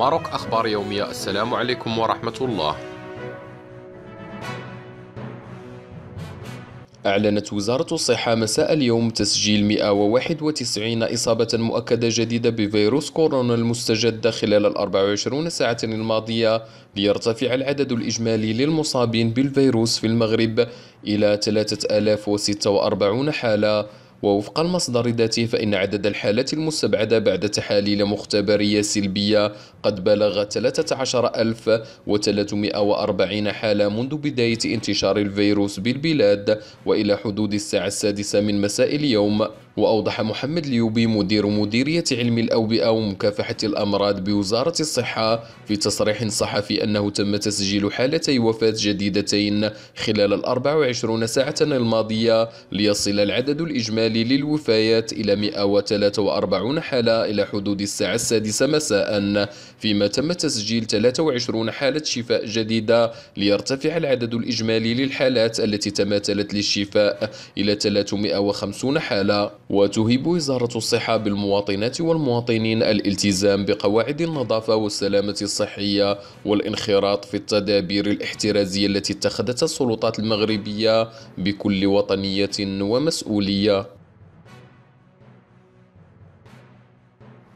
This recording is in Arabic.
ماروك أخبار يومية السلام عليكم ورحمة الله أعلنت وزارة الصحة مساء اليوم تسجيل 191 إصابة مؤكدة جديدة بفيروس كورونا المستجد خلال ال 24 ساعة الماضية ليرتفع العدد الإجمالي للمصابين بالفيروس في المغرب إلى 3046 حالة ووفق المصدر ذاته فإن عدد الحالات المستبعدة بعد تحاليل مختبرية سلبية قد بلغ 13340 حالة منذ بداية انتشار الفيروس بالبلاد وإلى حدود الساعة السادسة من مساء اليوم وأوضح محمد اليوبي مدير مديرية علم الأوبئة ومكافحة الأمراض بوزارة الصحة في تصريح صحفي أنه تم تسجيل حالتي وفاة جديدتين خلال ال 24 ساعة الماضية ليصل العدد الإجمالي التالي للوفيات إلى 143 حالة إلى حدود الساعة السادسة مساء فيما تم تسجيل 23 حالة شفاء جديدة ليرتفع العدد الإجمالي للحالات التي تماثلت للشفاء إلى 350 حالة وتهيب وزارة الصحة بالمواطنات والمواطنين الالتزام بقواعد النظافة والسلامة الصحية والانخراط في التدابير الاحترازية التي اتخذتها السلطات المغربية بكل وطنية ومسؤولية